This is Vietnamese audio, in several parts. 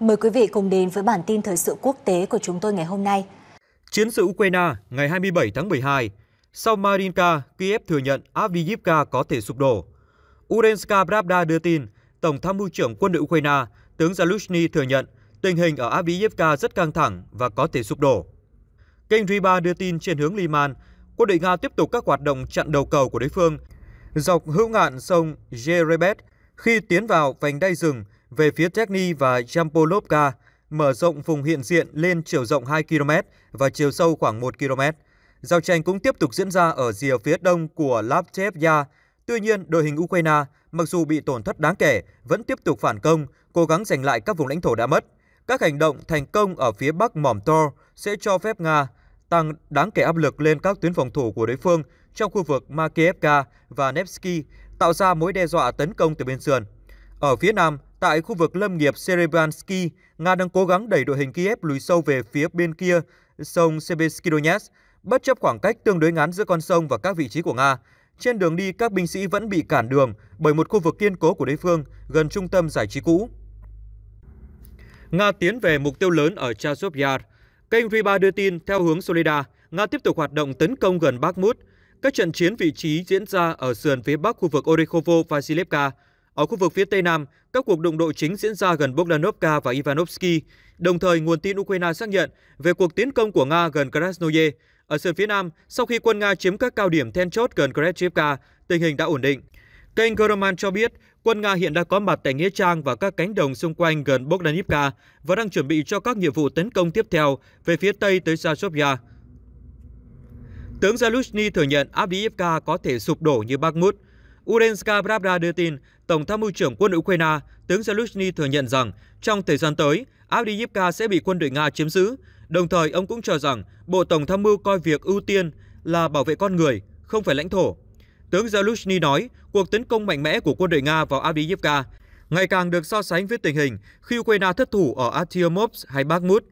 Mời quý vị cùng đến với bản tin thời sự quốc tế của chúng tôi ngày hôm nay. Chiến sự Ukraine ngày 27 tháng 12, sau Marinka, Kiev thừa nhận Avdiivka có thể sụp đổ. Urenska Pravda đưa tin, Tổng tham mưu trưởng quân đội Ukraine, tướng Zaluzhny thừa nhận tình hình ở Avdiivka rất căng thẳng và có thể sụp đổ. Kênh Riba đưa tin trên hướng Liman, quân đội Nga tiếp tục các hoạt động chặn đầu cầu của đối phương dọc hữu ngạn sông Jerebet khi tiến vào vành đai rừng về phía Techni và Jampolovka, mở rộng vùng hiện diện lên chiều rộng 2 km và chiều sâu khoảng 1 km. Giao tranh cũng tiếp tục diễn ra ở rìa phía đông của Lapchevya. Tuy nhiên, đội hình Ukraine, mặc dù bị tổn thất đáng kể, vẫn tiếp tục phản công, cố gắng giành lại các vùng lãnh thổ đã mất. Các hành động thành công ở phía bắc mỏm to sẽ cho phép Nga tăng đáng kể áp lực lên các tuyến phòng thủ của đối phương trong khu vực Makievka và Nevsky, tạo ra mối đe dọa tấn công từ bên sườn. Ở phía nam, Tại khu vực lâm nghiệp Serebransky, Nga đang cố gắng đẩy đội hình Kiev lùi sâu về phía bên kia sông Sebeskidonets, bất chấp khoảng cách tương đối ngắn giữa con sông và các vị trí của Nga. Trên đường đi, các binh sĩ vẫn bị cản đường bởi một khu vực kiên cố của đối phương gần trung tâm giải trí cũ. Nga tiến về mục tiêu lớn ở Chazovyar. Kênh Riba đưa tin theo hướng Solida, Nga tiếp tục hoạt động tấn công gần Bakhmut. Các trận chiến vị trí diễn ra ở sườn phía bắc khu vực Orekhovo và Zilevka, ở khu vực phía Tây Nam, các cuộc đụng độ chính diễn ra gần Bogdanovka và Ivanovsky. Đồng thời, nguồn tin Ukraine xác nhận về cuộc tiến công của Nga gần Krasnoye. Ở sườn phía Nam, sau khi quân Nga chiếm các cao điểm then chốt gần Krejcivka, tình hình đã ổn định. Kênh Goroman cho biết, quân Nga hiện đã có mặt tại Nghĩa Trang và các cánh đồng xung quanh gần Bogdanivka và đang chuẩn bị cho các nhiệm vụ tấn công tiếp theo về phía Tây tới Zasovia. Tướng Zaluzhny thừa nhận Avdiivka có thể sụp đổ như Bakhmut. Urenska Pravda đưa tin Tổng tham mưu trưởng quân đội Ukraine, tướng Zelensky thừa nhận rằng trong thời gian tới, Avdiivka sẽ bị quân đội Nga chiếm giữ. Đồng thời, ông cũng cho rằng Bộ Tổng tham mưu coi việc ưu tiên là bảo vệ con người, không phải lãnh thổ. Tướng Zelensky nói, cuộc tấn công mạnh mẽ của quân đội Nga vào Avdiivka ngày càng được so sánh với tình hình khi Ukraine thất thủ ở Artyomovsk hay Bakhmut.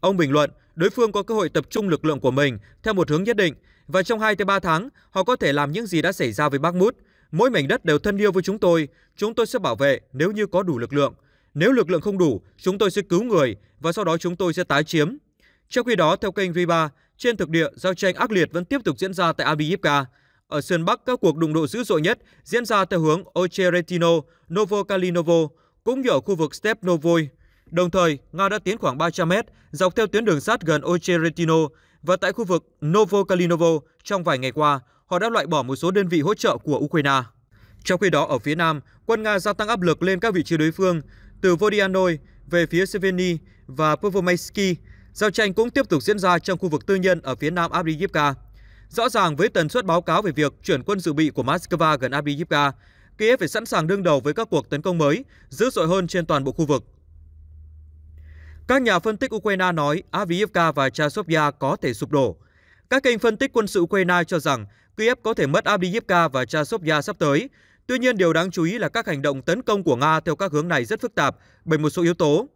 Ông bình luận, đối phương có cơ hội tập trung lực lượng của mình theo một hướng nhất định, và trong 2 tới 3 tháng, họ có thể làm những gì đã xảy ra với Bakhmut. Mỗi mảnh đất đều thân yêu với chúng tôi, chúng tôi sẽ bảo vệ nếu như có đủ lực lượng. Nếu lực lượng không đủ, chúng tôi sẽ cứu người và sau đó chúng tôi sẽ tái chiếm. Trong khi đó, theo kênh Riba, trên thực địa, giao tranh ác liệt vẫn tiếp tục diễn ra tại Abiyivka. Ở sườn Bắc, các cuộc đụng độ dữ dội nhất diễn ra theo hướng Ocheretino, Novokalinovo, cũng như ở khu vực Stepnovoy. Đồng thời, Nga đã tiến khoảng 300 mét dọc theo tuyến đường sắt gần Ocheretino và tại khu vực Novokalinovo trong vài ngày qua, họ đã loại bỏ một số đơn vị hỗ trợ của Ukraine. Trong khi đó, ở phía Nam, quân Nga gia tăng áp lực lên các vị trí đối phương, từ Vodianoi về phía Seveny và Povomaysky. Giao tranh cũng tiếp tục diễn ra trong khu vực tư nhân ở phía nam Avdiivka. Rõ ràng với tần suất báo cáo về việc chuyển quân dự bị của Moscow gần Avdiivka, Kiev phải sẵn sàng đương đầu với các cuộc tấn công mới, dữ dội hơn trên toàn bộ khu vực. Các nhà phân tích Ukraine nói Avdiivka và Chasovia có thể sụp đổ. Các kênh phân tích quân sự Ukraine cho rằng Kiev có thể mất Avdiivka và Chasovya sắp tới. Tuy nhiên, điều đáng chú ý là các hành động tấn công của Nga theo các hướng này rất phức tạp bởi một số yếu tố.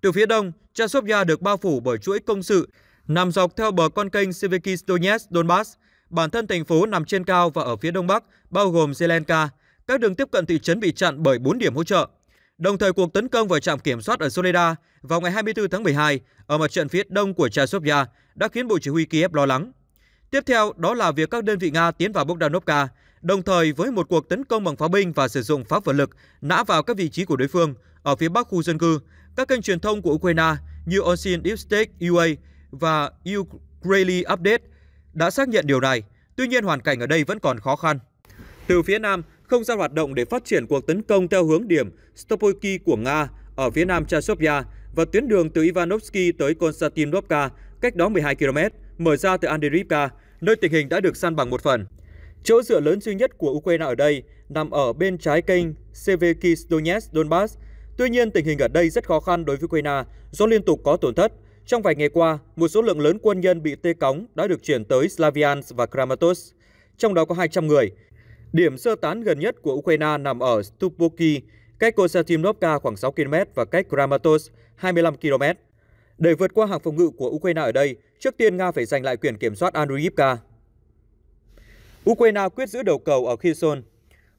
Từ phía đông, Chasovya được bao phủ bởi chuỗi công sự nằm dọc theo bờ con kênh Sivekiy Donetsk Donbass. Bản thân thành phố nằm trên cao và ở phía đông bắc, bao gồm Zelenka. Các đường tiếp cận thị trấn bị chặn bởi 4 điểm hỗ trợ. Đồng thời cuộc tấn công vào trạm kiểm soát ở Soleda vào ngày 24 tháng 12 ở mặt trận phía đông của Chasovya đã khiến Bộ Chỉ huy Kiev lo lắng. Tiếp theo đó là việc các đơn vị Nga tiến vào Bogdanovka, đồng thời với một cuộc tấn công bằng pháo binh và sử dụng pháo vật lực nã vào các vị trí của đối phương ở phía bắc khu dân cư. Các kênh truyền thông của Ukraine như Ocean Deepstate UA và Ukraine Update đã xác nhận điều này. Tuy nhiên, hoàn cảnh ở đây vẫn còn khó khăn. Từ phía nam, không gian hoạt động để phát triển cuộc tấn công theo hướng điểm Stopoyki của Nga ở phía nam Chasovia và tuyến đường từ Ivanovsky tới Konstantinovka, cách đó 12 km mở ra từ Anderivka, nơi tình hình đã được săn bằng một phần. Chỗ dựa lớn duy nhất của Ukraine ở đây nằm ở bên trái kênh Seveki Donetsk Donbass. Tuy nhiên, tình hình ở đây rất khó khăn đối với Ukraine do liên tục có tổn thất. Trong vài ngày qua, một số lượng lớn quân nhân bị tê cóng đã được chuyển tới Slaviansk và Kramatorsk, trong đó có 200 người. Điểm sơ tán gần nhất của Ukraine nằm ở Stupoki, cách Kosatinovka khoảng 6 km và cách Kramatorsk 25 km. Để vượt qua hàng phòng ngự của Ukraine ở đây, trước tiên Nga phải giành lại quyền kiểm soát Andriyivka. Ukraine quyết giữ đầu cầu ở Kherson.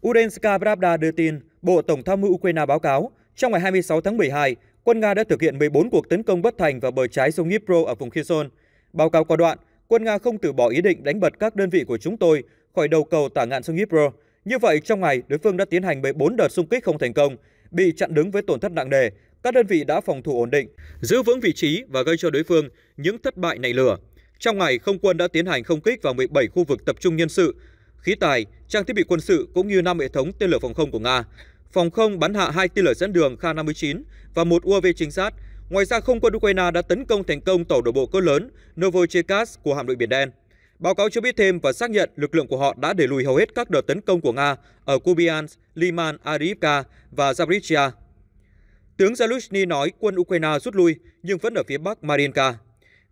Udenska Pravda đưa tin, Bộ Tổng tham mưu Ukraine báo cáo, trong ngày 26 tháng 12, quân Nga đã thực hiện 14 cuộc tấn công bất thành vào bờ trái sông Dnipro ở vùng Kherson. Báo cáo có đoạn, quân Nga không từ bỏ ý định đánh bật các đơn vị của chúng tôi khỏi đầu cầu tả ngạn sông Dnipro. Như vậy, trong ngày, đối phương đã tiến hành 14 đợt xung kích không thành công, bị chặn đứng với tổn thất nặng nề, các đơn vị đã phòng thủ ổn định, giữ vững vị trí và gây cho đối phương những thất bại nảy lửa. Trong ngày, không quân đã tiến hành không kích vào 17 khu vực tập trung nhân sự, khí tài, trang thiết bị quân sự cũng như 5 hệ thống tên lửa phòng không của Nga. Phòng không bắn hạ hai tên lửa dẫn đường Kha-59 và một UAV trinh sát. Ngoài ra, không quân Ukraine đã tấn công thành công tàu đổ bộ cơ lớn Novocherkassk của hạm đội Biển Đen. Báo cáo cho biết thêm và xác nhận lực lượng của họ đã để lùi hầu hết các đợt tấn công của Nga ở Kubiansk, Liman, Ariivka và Zaporizhia. Tướng Zelensky nói quân Ukraine rút lui nhưng vẫn ở phía bắc Mariinka.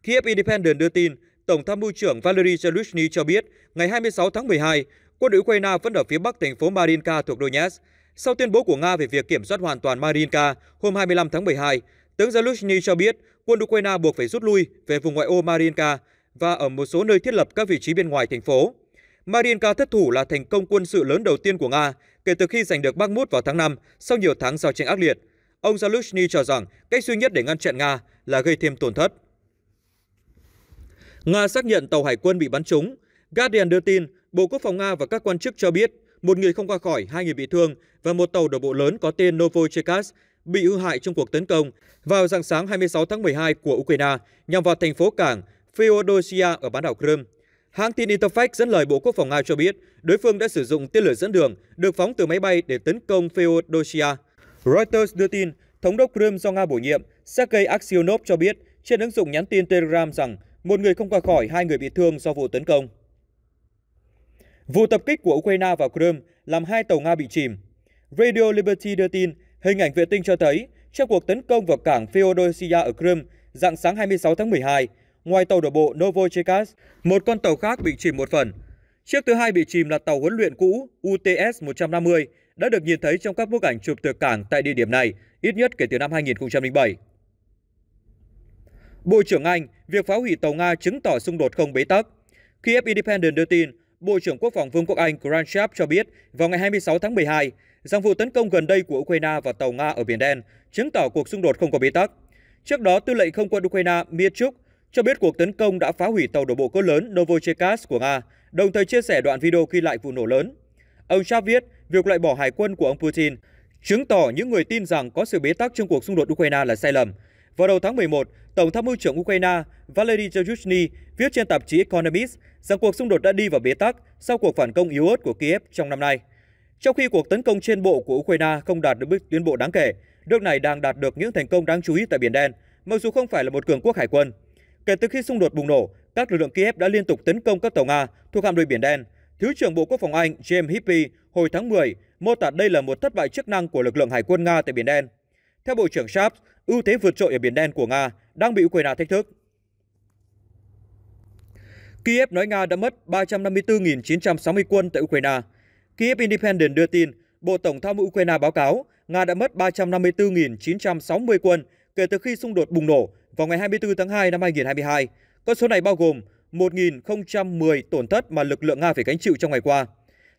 Kiev Independent đưa tin, Tổng tham mưu trưởng Valery Zelensky cho biết ngày 26 tháng 12, quân đội Ukraine vẫn ở phía bắc thành phố Mariinka thuộc Donetsk. Sau tuyên bố của Nga về việc kiểm soát hoàn toàn Mariinka hôm 25 tháng 12, tướng Zelensky cho biết quân Ukraine buộc phải rút lui về vùng ngoại ô Mariinka và ở một số nơi thiết lập các vị trí bên ngoài thành phố. Mariinka thất thủ là thành công quân sự lớn đầu tiên của Nga kể từ khi giành được Bakhmut vào tháng 5 sau nhiều tháng giao tranh ác liệt. Ông Zaluzhny cho rằng cách duy nhất để ngăn chặn Nga là gây thêm tổn thất. Nga xác nhận tàu hải quân bị bắn trúng. Guardian đưa tin, Bộ Quốc phòng Nga và các quan chức cho biết một người không qua khỏi, hai người bị thương và một tàu đổ bộ lớn có tên Novocherkassk bị hư hại trong cuộc tấn công vào dạng sáng 26 tháng 12 của Ukraine nhằm vào thành phố cảng Feodosia ở bán đảo Crimea. Hãng tin Interfax dẫn lời Bộ Quốc phòng Nga cho biết, đối phương đã sử dụng tên lửa dẫn đường được phóng từ máy bay để tấn công Feodosia. Reuters đưa tin, thống đốc Crimea do Nga bổ nhiệm Sergei Aksionov cho biết trên ứng dụng nhắn tin Telegram rằng một người không qua khỏi, hai người bị thương do vụ tấn công. Vụ tập kích của Ukraine vào Crimea làm hai tàu Nga bị chìm. Radio Liberty đưa tin, hình ảnh vệ tinh cho thấy trong cuộc tấn công vào cảng Feodosia ở Crimea dạng sáng 26 tháng 12, ngoài tàu đổ bộ Novochekaz, một con tàu khác bị chìm một phần. Chiếc thứ hai bị chìm là tàu huấn luyện cũ UTS-150 đã được nhìn thấy trong các bức ảnh chụp từ cảng tại địa điểm này, ít nhất kể từ năm 2007. Bộ trưởng Anh, việc phá hủy tàu Nga chứng tỏ xung đột không bế tắc. Khi F Independent đưa tin, Bộ trưởng Quốc phòng Vương quốc Anh Grant Sharp cho biết vào ngày 26 tháng 12 rằng vụ tấn công gần đây của Ukraine và tàu Nga ở Biển Đen chứng tỏ cuộc xung đột không có bế tắc. Trước đó, tư lệnh không quân Ukraine Mirchuk cho biết cuộc tấn công đã phá hủy tàu đổ bộ cỡ lớn Novocherkassk của Nga, đồng thời chia sẻ đoạn video ghi lại vụ nổ lớn. Ông Sharp viết, việc loại bỏ hải quân của ông Putin, chứng tỏ những người tin rằng có sự bế tắc trong cuộc xung đột Ukraine là sai lầm. Vào đầu tháng 11, Tổng tham mưu trưởng Ukraine Valery Zelensky viết trên tạp chí Economist rằng cuộc xung đột đã đi vào bế tắc sau cuộc phản công yếu ớt của Kiev trong năm nay. Trong khi cuộc tấn công trên bộ của Ukraine không đạt được bước tiến bộ đáng kể, nước này đang đạt được những thành công đáng chú ý tại Biển Đen, mặc dù không phải là một cường quốc hải quân. Kể từ khi xung đột bùng nổ, các lực lượng Kiev đã liên tục tấn công các tàu Nga thuộc hạm đội Biển Đen, Thứ trưởng Bộ Quốc phòng Anh James Hippy hồi tháng 10 mô tả đây là một thất bại chức năng của lực lượng hải quân Nga tại Biển Đen. Theo Bộ trưởng Sharp, ưu thế vượt trội ở Biển Đen của Nga đang bị Ukraine thách thức. Kiev nói Nga đã mất 354.960 quân tại Ukraine. Kiev Independent đưa tin, Bộ Tổng tham mưu Ukraine báo cáo Nga đã mất 354.960 quân kể từ khi xung đột bùng nổ vào ngày 24 tháng 2 năm 2022. Con số này bao gồm 1.010 tổn thất mà lực lượng Nga phải gánh chịu trong ngày qua.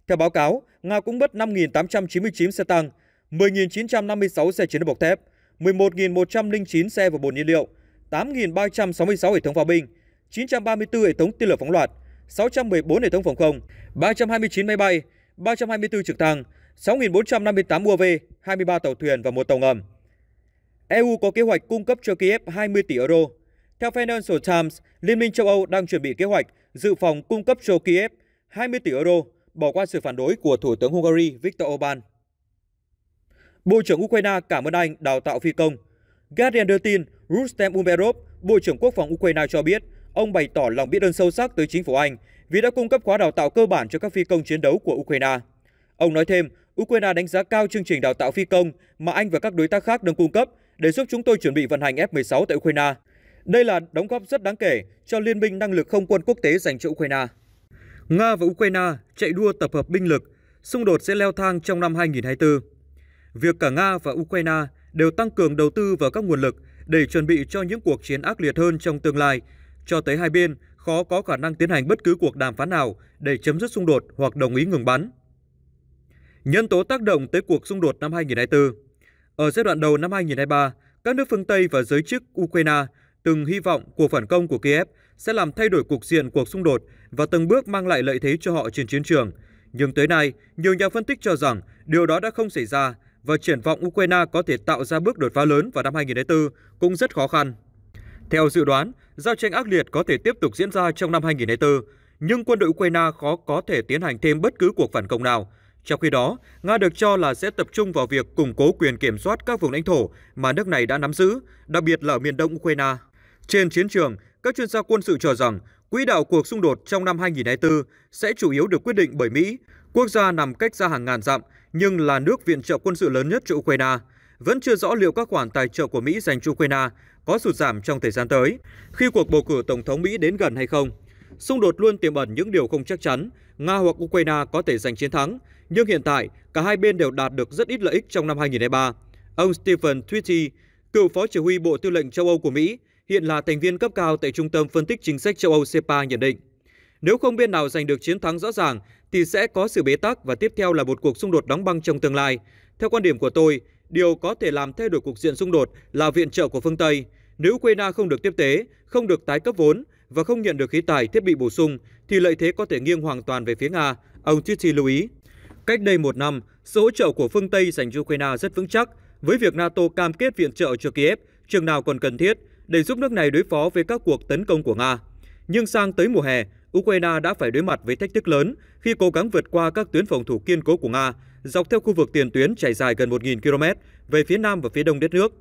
Theo báo cáo, Nga cũng mất 5.899 xe tăng, 10.956 xe chiến đấu bọc thép, 11.109 xe và bồn nhiên liệu, 8.366 hệ thống pháo binh, 934 hệ thống tên lửa phóng loạt, 614 hệ thống phòng không, 329 máy bay, 324 trực thăng, 6.458 UAV, 23 tàu thuyền và một tàu ngầm. EU có kế hoạch cung cấp cho Kiev 20 tỷ euro theo Financial Times, Liên minh châu Âu đang chuẩn bị kế hoạch dự phòng cung cấp cho Kiev 20 tỷ euro, bỏ qua sự phản đối của Thủ tướng Hungary Viktor Orbán. Bộ trưởng Ukraine cảm ơn Anh đào tạo phi công. Guardian đưa tin Rustem Umerov, Bộ trưởng Quốc phòng Ukraine cho biết, ông bày tỏ lòng biết ơn sâu sắc tới chính phủ Anh vì đã cung cấp khóa đào tạo cơ bản cho các phi công chiến đấu của Ukraine. Ông nói thêm, Ukraine đánh giá cao chương trình đào tạo phi công mà Anh và các đối tác khác đang cung cấp để giúp chúng tôi chuẩn bị vận hành F-16 tại Ukraine đây là đóng góp rất đáng kể cho Liên minh Năng lực Không quân Quốc tế dành cho Ukraine. Nga và Ukraine chạy đua tập hợp binh lực, xung đột sẽ leo thang trong năm 2024. Việc cả Nga và Ukraine đều tăng cường đầu tư vào các nguồn lực để chuẩn bị cho những cuộc chiến ác liệt hơn trong tương lai, cho tới hai bên khó có khả năng tiến hành bất cứ cuộc đàm phán nào để chấm dứt xung đột hoặc đồng ý ngừng bắn. Nhân tố tác động tới cuộc xung đột năm 2024 Ở giai đoạn đầu năm 2023, các nước phương Tây và giới chức Ukraine từng hy vọng cuộc phản công của Kiev sẽ làm thay đổi cục diện cuộc xung đột và từng bước mang lại lợi thế cho họ trên chiến trường. Nhưng tới nay, nhiều nhà phân tích cho rằng điều đó đã không xảy ra và triển vọng Ukraine có thể tạo ra bước đột phá lớn vào năm 2024 cũng rất khó khăn. Theo dự đoán, giao tranh ác liệt có thể tiếp tục diễn ra trong năm 2024, nhưng quân đội Ukraine khó có thể tiến hành thêm bất cứ cuộc phản công nào. Trong khi đó, Nga được cho là sẽ tập trung vào việc củng cố quyền kiểm soát các vùng lãnh thổ mà nước này đã nắm giữ, đặc biệt là ở miền đông Ukraine. Trên chiến trường, các chuyên gia quân sự cho rằng quỹ đạo cuộc xung đột trong năm 2024 sẽ chủ yếu được quyết định bởi Mỹ, quốc gia nằm cách xa hàng ngàn dặm nhưng là nước viện trợ quân sự lớn nhất cho Ukraine. Vẫn chưa rõ liệu các khoản tài trợ của Mỹ dành cho Ukraine có sụt giảm trong thời gian tới, khi cuộc bầu cử Tổng thống Mỹ đến gần hay không. Xung đột luôn tiềm ẩn những điều không chắc chắn, Nga hoặc Ukraine có thể giành chiến thắng, nhưng hiện tại cả hai bên đều đạt được rất ít lợi ích trong năm 2023. Ông Stephen Twitty, cựu phó chỉ huy Bộ Tư lệnh châu Âu của Mỹ, hiện là thành viên cấp cao tại Trung tâm Phân tích Chính sách châu Âu CEPA nhận định. Nếu không bên nào giành được chiến thắng rõ ràng thì sẽ có sự bế tắc và tiếp theo là một cuộc xung đột đóng băng trong tương lai. Theo quan điểm của tôi, điều có thể làm thay đổi cục diện xung đột là viện trợ của phương Tây. Nếu Ukraine không được tiếp tế, không được tái cấp vốn và không nhận được khí tài thiết bị bổ sung thì lợi thế có thể nghiêng hoàn toàn về phía Nga, ông Titi lưu ý. Cách đây một năm, sự hỗ trợ của phương Tây dành cho Ukraine rất vững chắc, với việc NATO cam kết viện trợ cho Kiev chừng nào còn cần thiết – để giúp nước này đối phó với các cuộc tấn công của Nga. Nhưng sang tới mùa hè, Ukraine đã phải đối mặt với thách thức lớn khi cố gắng vượt qua các tuyến phòng thủ kiên cố của Nga dọc theo khu vực tiền tuyến trải dài gần 1.000 km về phía nam và phía đông đất nước.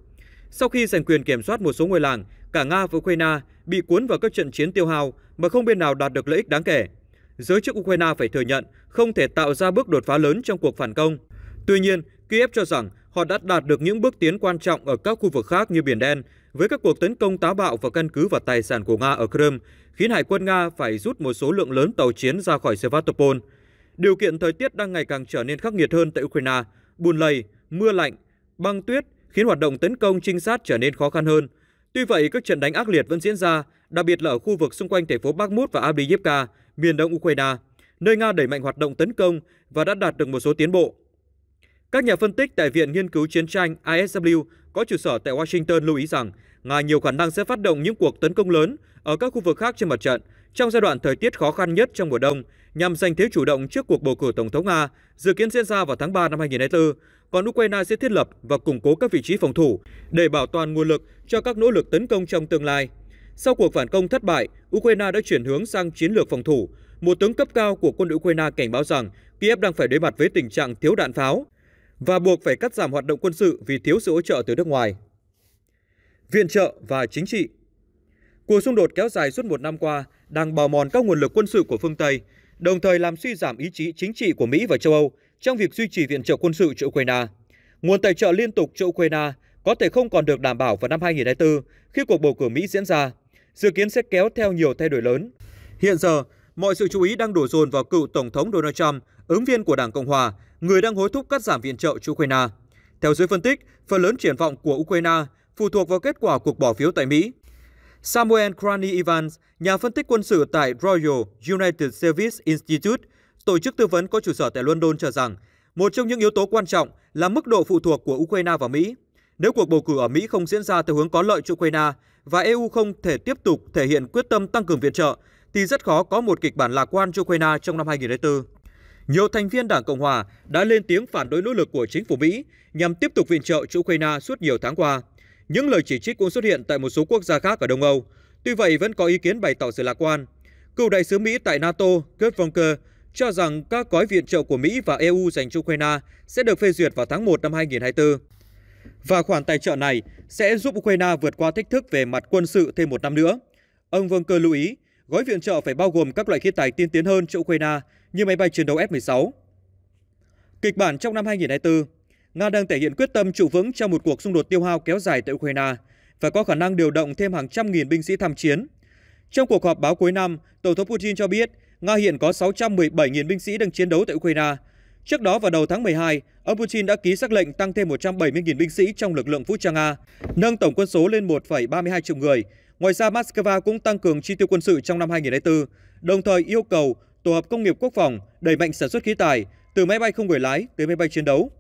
Sau khi giành quyền kiểm soát một số ngôi làng, cả Nga và Ukraine bị cuốn vào các trận chiến tiêu hao mà không bên nào đạt được lợi ích đáng kể. Giới chức Ukraine phải thừa nhận không thể tạo ra bước đột phá lớn trong cuộc phản công. Tuy nhiên, Kiev cho rằng họ đã đạt được những bước tiến quan trọng ở các khu vực khác như Biển Đen với các cuộc tấn công táo bạo vào căn cứ và tài sản của Nga ở Crimea, khiến Hải quân Nga phải rút một số lượng lớn tàu chiến ra khỏi Sevastopol. Điều kiện thời tiết đang ngày càng trở nên khắc nghiệt hơn tại Ukraine, bùn lầy, mưa lạnh, băng tuyết khiến hoạt động tấn công trinh sát trở nên khó khăn hơn. Tuy vậy, các trận đánh ác liệt vẫn diễn ra, đặc biệt là ở khu vực xung quanh thành phố Bakhmut và Avdiivka, miền đông Ukraine, nơi Nga đẩy mạnh hoạt động tấn công và đã đạt được một số tiến bộ. Các nhà phân tích tại Viện Nghiên cứu Chiến tranh ISW có trụ sở tại Washington lưu ý rằng Nga nhiều khả năng sẽ phát động những cuộc tấn công lớn ở các khu vực khác trên mặt trận trong giai đoạn thời tiết khó khăn nhất trong mùa đông nhằm giành thế chủ động trước cuộc bầu cử Tổng thống Nga dự kiến diễn ra vào tháng 3 năm 2024, còn Ukraine sẽ thiết lập và củng cố các vị trí phòng thủ để bảo toàn nguồn lực cho các nỗ lực tấn công trong tương lai. Sau cuộc phản công thất bại, Ukraine đã chuyển hướng sang chiến lược phòng thủ. Một tướng cấp cao của quân đội Ukraine cảnh báo rằng Kiev đang phải đối mặt với tình trạng thiếu đạn pháo và buộc phải cắt giảm hoạt động quân sự vì thiếu sự hỗ trợ từ nước ngoài. Viện trợ và chính trị Cuộc xung đột kéo dài suốt một năm qua đang bào mòn các nguồn lực quân sự của phương Tây, đồng thời làm suy giảm ý chí chính trị của Mỹ và châu Âu trong việc duy trì viện trợ quân sự cho Ukraine. Nguồn tài trợ liên tục cho Ukraine có thể không còn được đảm bảo vào năm 2024 khi cuộc bầu cử Mỹ diễn ra, dự kiến sẽ kéo theo nhiều thay đổi lớn. Hiện giờ, mọi sự chú ý đang đổ dồn vào cựu Tổng thống Donald Trump, ứng viên của Đảng Cộng Hòa, người đang hối thúc cắt giảm viện trợ cho Ukraine. Theo giới phân tích, phần lớn triển vọng của Ukraine phụ thuộc vào kết quả cuộc bỏ phiếu tại Mỹ. Samuel Crani Evans, nhà phân tích quân sự tại Royal United Service Institute, tổ chức tư vấn có trụ sở tại London cho rằng, một trong những yếu tố quan trọng là mức độ phụ thuộc của Ukraine vào Mỹ. Nếu cuộc bầu cử ở Mỹ không diễn ra theo hướng có lợi cho Ukraine và EU không thể tiếp tục thể hiện quyết tâm tăng cường viện trợ, thì rất khó có một kịch bản lạc quan cho Ukraine trong năm 2024 nhiều thành viên Đảng Cộng Hòa đã lên tiếng phản đối nỗ lực của chính phủ Mỹ nhằm tiếp tục viện trợ cho Ukraine suốt nhiều tháng qua. Những lời chỉ trích cũng xuất hiện tại một số quốc gia khác ở Đông Âu. Tuy vậy, vẫn có ý kiến bày tỏ sự lạc quan. Cựu đại sứ Mỹ tại NATO Kurt Vonker cho rằng các gói viện trợ của Mỹ và EU dành cho Ukraine sẽ được phê duyệt vào tháng 1 năm 2024. Và khoản tài trợ này sẽ giúp Ukraine vượt qua thách thức về mặt quân sự thêm một năm nữa. Ông Vonker lưu ý, gói viện trợ phải bao gồm các loại khí tài tiên tiến hơn cho Ukraine như máy bay chiến đấu F-16. Kịch bản trong năm 2024, Nga đang thể hiện quyết tâm trụ vững trong một cuộc xung đột tiêu hao kéo dài tại Ukraine và có khả năng điều động thêm hàng trăm nghìn binh sĩ tham chiến. Trong cuộc họp báo cuối năm, Tổng thống Putin cho biết Nga hiện có 617.000 binh sĩ đang chiến đấu tại Ukraine. Trước đó vào đầu tháng 12, ông Putin đã ký xác lệnh tăng thêm 170.000 binh sĩ trong lực lượng vũ trang Nga, nâng tổng quân số lên 1,32 triệu người. Ngoài ra, Moscow cũng tăng cường chi tiêu quân sự trong năm 2024, đồng thời yêu cầu tổ hợp công nghiệp quốc phòng đẩy mạnh sản xuất khí tài từ máy bay không người lái tới máy bay chiến đấu.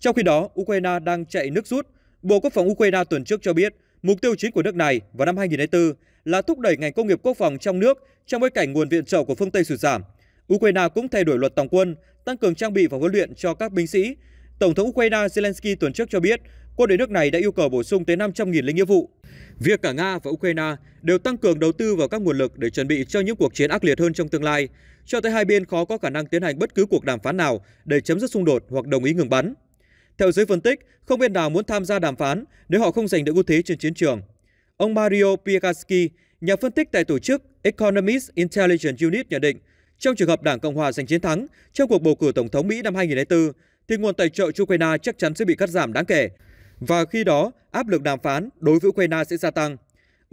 Trong khi đó, Ukraine đang chạy nước rút. Bộ Quốc phòng Ukraine tuần trước cho biết mục tiêu chính của nước này vào năm 2024 là thúc đẩy ngành công nghiệp quốc phòng trong nước trong bối cảnh nguồn viện trợ của phương Tây sụt giảm. Ukraine cũng thay đổi luật tòng quân, tăng cường trang bị và huấn luyện cho các binh sĩ. Tổng thống Ukraine Zelensky tuần trước cho biết quân đội nước này đã yêu cầu bổ sung tới 500.000 lính nghĩa vụ. Việc cả Nga và Ukraine đều tăng cường đầu tư vào các nguồn lực để chuẩn bị cho những cuộc chiến ác liệt hơn trong tương lai, cho tới hai bên khó có khả năng tiến hành bất cứ cuộc đàm phán nào để chấm dứt xung đột hoặc đồng ý ngừng bắn. Theo giới phân tích, không bên nào muốn tham gia đàm phán nếu họ không giành được ưu thế trên chiến trường. Ông Mario Piekaski, nhà phân tích tại tổ chức Economist Intelligence Unit nhận định, trong trường hợp Đảng Cộng hòa giành chiến thắng trong cuộc bầu cử Tổng thống Mỹ năm 2024, thì nguồn tài trợ cho Ukraine chắc chắn sẽ bị cắt giảm đáng kể và khi đó, áp lực đàm phán đối với Ukraine sẽ gia tăng.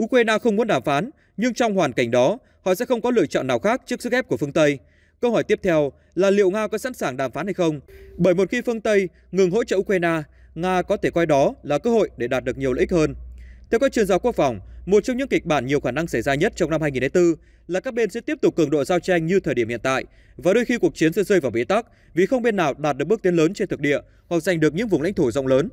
Ukraine không muốn đàm phán, nhưng trong hoàn cảnh đó, họ sẽ không có lựa chọn nào khác trước sức ép của phương Tây. Câu hỏi tiếp theo là liệu Nga có sẵn sàng đàm phán hay không? Bởi một khi phương Tây ngừng hỗ trợ Ukraine, Nga có thể coi đó là cơ hội để đạt được nhiều lợi ích hơn. Theo các chuyên gia quốc phòng, một trong những kịch bản nhiều khả năng xảy ra nhất trong năm 2004 là các bên sẽ tiếp tục cường độ giao tranh như thời điểm hiện tại và đôi khi cuộc chiến sẽ rơi vào bế tắc vì không bên nào đạt được bước tiến lớn trên thực địa hoặc giành được những vùng lãnh thổ rộng lớn.